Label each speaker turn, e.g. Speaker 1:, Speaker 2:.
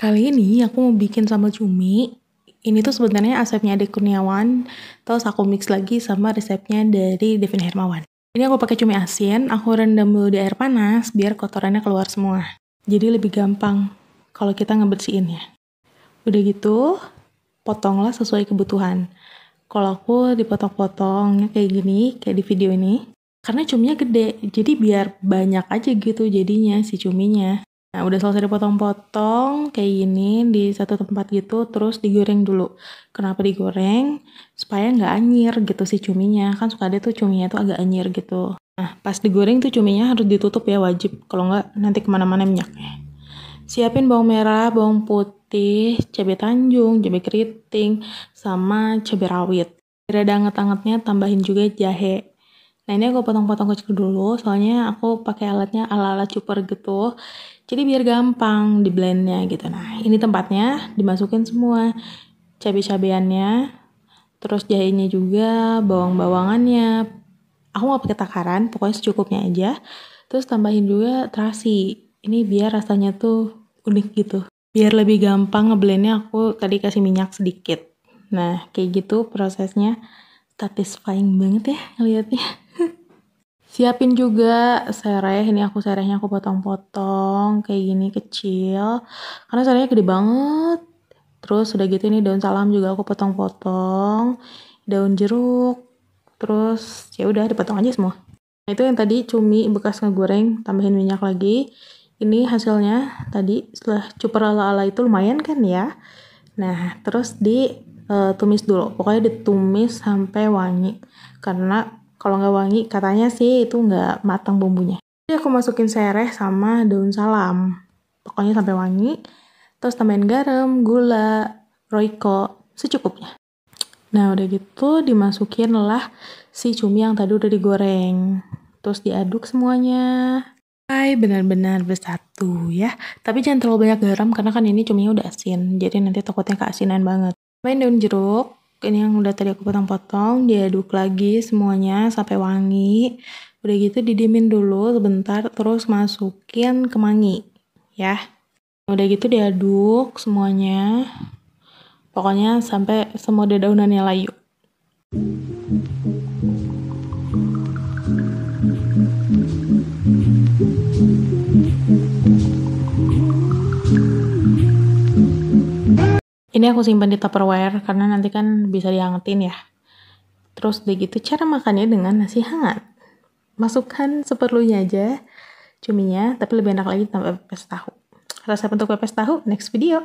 Speaker 1: Kali ini aku mau bikin sambal cumi. Ini tuh sebenarnya asapnya Ade Kurniawan, terus aku mix lagi sama resepnya dari Devin Hermawan. Ini aku pakai cumi asin, aku rendam dulu di air panas biar kotorannya keluar semua. Jadi lebih gampang kalau kita ngebersihinnya. Udah gitu, potonglah sesuai kebutuhan. Kalau aku dipotong-potongnya kayak gini, kayak di video ini. Karena cuminya gede, jadi biar banyak aja gitu jadinya si cuminya. Nah, udah selesai dipotong-potong kayak gini di satu tempat gitu, terus digoreng dulu. Kenapa digoreng? Supaya nggak anjir gitu si cuminya. Kan suka ada tuh cuminya tuh agak anjir gitu. Nah, pas digoreng tuh cuminya harus ditutup ya wajib. Kalau nggak nanti kemana-mana minyaknya. Siapin bawang merah, bawang putih, cabai tanjung, cabai keriting, sama cabai rawit. Kira ada anget-angetnya tambahin juga jahe. Nah ini aku potong-potong kecil dulu, soalnya aku pakai alatnya ala-ala cuper gitu jadi biar gampang di blendnya gitu. Nah ini tempatnya dimasukin semua cabai-cabeannya, terus jahenya juga, bawang-bawangannya. Aku nggak pakai takaran, pokoknya secukupnya aja. Terus tambahin juga terasi. Ini biar rasanya tuh unik gitu. Biar lebih gampang ngeblendnya aku tadi kasih minyak sedikit. Nah kayak gitu prosesnya satisfying banget ya ngeliatnya siapin juga sereh ini aku serehnya aku potong-potong kayak gini kecil karena serehnya gede banget terus udah gitu ini daun salam juga aku potong-potong daun jeruk terus ya udah dipotong aja semua nah, itu yang tadi cumi bekas ngegoreng tambahin minyak lagi ini hasilnya tadi setelah cuper ala-ala itu lumayan kan ya nah terus di eh, tumis dulu pokoknya ditumis sampai wangi karena kalau nggak wangi, katanya sih itu nggak matang bumbunya. Jadi aku masukin sereh sama daun salam. Pokoknya sampai wangi. Terus tambahin garam, gula, roiko, secukupnya. Nah udah gitu dimasukin lah si cumi yang tadi udah digoreng. Terus diaduk semuanya. Hai, benar-benar bersatu ya. Tapi jangan terlalu banyak garam karena kan ini cuminya udah asin. Jadi nanti takutnya keasinan banget. Main daun jeruk, ini yang udah tadi aku potong-potong diaduk lagi semuanya sampai wangi udah gitu didimin dulu sebentar terus masukin kemangi ya udah gitu diaduk semuanya pokoknya sampai semua daunannya layu Ini aku simpan di Tupperware karena nanti kan bisa dihangatin ya. Terus udah gitu cara makannya dengan nasi hangat. Masukkan seperlunya aja cuminya, tapi lebih enak lagi tambah pepes tahu. Resep untuk pepes tahu next video.